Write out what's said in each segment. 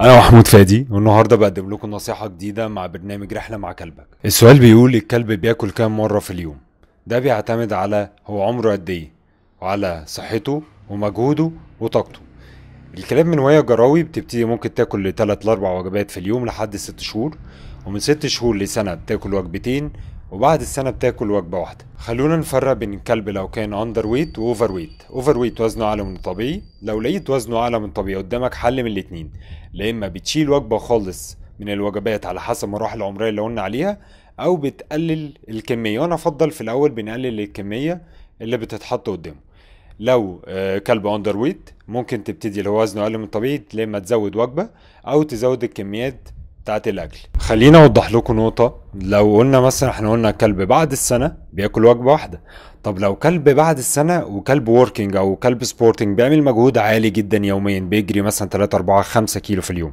أنا محمود فادي والنهارده بقدم لكم نصيحة جديدة مع برنامج رحلة مع كلبك. السؤال بيقول الكلب بياكل كام مرة في اليوم؟ ده بيعتمد على هو عمره قد إيه؟ وعلى صحته ومجهوده وطاقته. الكلاب من وهي جراوي بتبتدي ممكن تاكل لتلات لأربع وجبات في اليوم لحد ست شهور ومن ست شهور لسنة بتاكل وجبتين وبعد السنة بتاكل وجبة واحدة خلونا نفرق بين الكلب لو كان اندر ويت واوفر ويت اوفر ويت وزنه اعلى من الطبيعي لو لقيت وزنه اعلى من الطبيعي قدامك حل من الاتنين لا اما بتشيل وجبة خالص من الوجبات على حسب المراحل العمرية اللي قلنا عليها او بتقلل الكمية وانا افضل في الاول بنقلل الكمية اللي بتتحط قدامه لو آه، كلب اندر ويت ممكن تبتدي لو وزنه اقل من الطبيعي لما تزود وجبه او تزود الكميات بتاعت الاكل خلينا اوضح لكم نقطه لو قلنا مثلا احنا قلنا كلب بعد السنه بياكل وجبه واحده طب لو كلب بعد السنه وكلب ووركينج او كلب سبورتنج بيعمل مجهود عالي جدا يوميا بيجري مثلا 3 4 5 كيلو في اليوم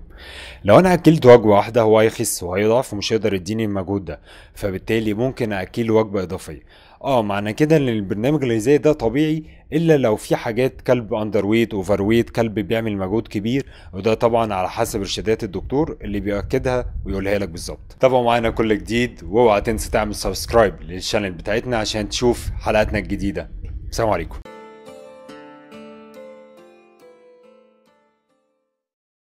لو انا اكلت وجبه واحده هو هيخس وهيضعف ومش هيقدر يديني المجهود ده فبالتالي ممكن اكل وجبه اضافيه اه معنى كده ان البرنامج الغذائي ده طبيعي الا لو في حاجات كلب اندر ويت اوفر ويت كلب بيعمل مجهود كبير وده طبعا على حسب ارشادات الدكتور اللي بياكدها ويقولها لك بالظبط تابعوا معانا كل جديد جديد واوعى تنسى تعمل سبسكرايب للشانل بتاعتنا عشان تشوف حلقاتنا الجديده سلام عليكم